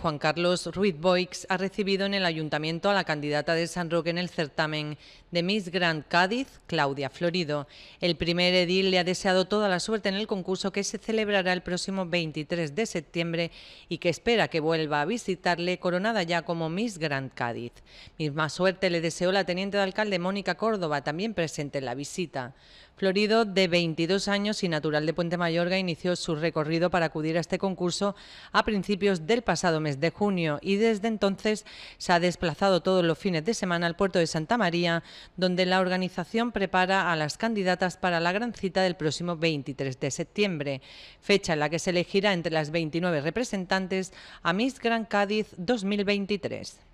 Juan Carlos Ruiz Boix ha recibido en el ayuntamiento a la candidata de San Roque en el certamen de Miss Grand Cádiz, Claudia Florido. El primer edil le ha deseado toda la suerte en el concurso que se celebrará el próximo 23 de septiembre y que espera que vuelva a visitarle coronada ya como Miss Grand Cádiz. Misma suerte le deseó la teniente de alcalde Mónica Córdoba, también presente en la visita. Florido, de 22 años y natural de Puente Mayorga, inició su recorrido para acudir a este concurso a principios del pasado mes de junio y desde entonces se ha desplazado todos los fines de semana al puerto de Santa María, donde la organización prepara a las candidatas para la gran cita del próximo 23 de septiembre, fecha en la que se elegirá entre las 29 representantes a Miss Gran Cádiz 2023.